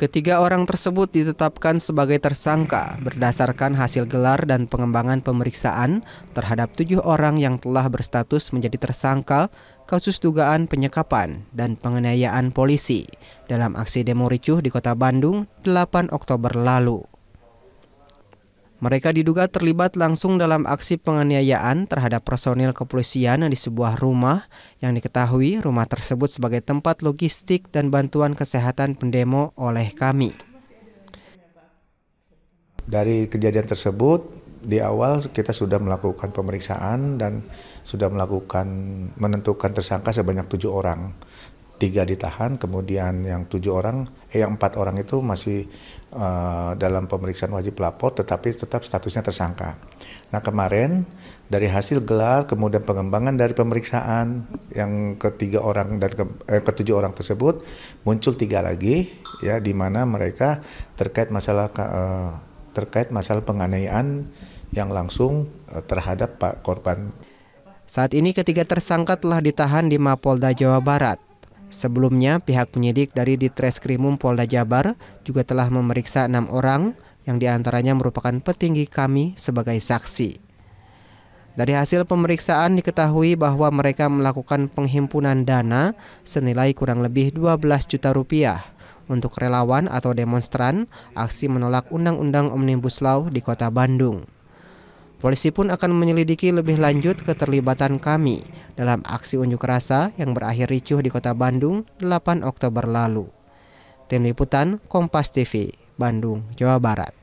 Ketiga orang tersebut ditetapkan sebagai tersangka berdasarkan hasil gelar dan pengembangan pemeriksaan terhadap tujuh orang yang telah berstatus menjadi tersangka kasus dugaan penyekapan dan penganiayaan polisi dalam aksi demo ricuh di kota Bandung 8 Oktober lalu. Mereka diduga terlibat langsung dalam aksi penganiayaan terhadap personil kepolisian di sebuah rumah yang diketahui rumah tersebut sebagai tempat logistik dan bantuan kesehatan pendemo oleh kami. Dari kejadian tersebut, di awal kita sudah melakukan pemeriksaan dan sudah melakukan menentukan tersangka sebanyak tujuh orang tiga ditahan, kemudian yang tujuh orang, eh yang empat orang itu masih uh, dalam pemeriksaan wajib lapor, tetapi tetap statusnya tersangka. Nah kemarin dari hasil gelar, kemudian pengembangan dari pemeriksaan yang ketiga orang dan ke, eh, ketujuh orang tersebut muncul tiga lagi, ya di mana mereka terkait masalah uh, terkait masalah penganiayaan yang langsung uh, terhadap pak korban. Saat ini ketiga tersangka telah ditahan di Mapolda Jawa Barat. Sebelumnya, pihak penyidik dari Ditreskrimum Polda Jabar juga telah memeriksa enam orang yang diantaranya merupakan petinggi kami sebagai saksi. Dari hasil pemeriksaan diketahui bahwa mereka melakukan penghimpunan dana senilai kurang lebih 12 juta rupiah untuk relawan atau demonstran aksi menolak Undang-Undang Omnibus Law di kota Bandung. Polisi pun akan menyelidiki lebih lanjut keterlibatan kami dalam aksi unjuk rasa yang berakhir ricuh di kota Bandung 8 Oktober lalu. Tim Liputan Kompas TV, Bandung, Jawa Barat.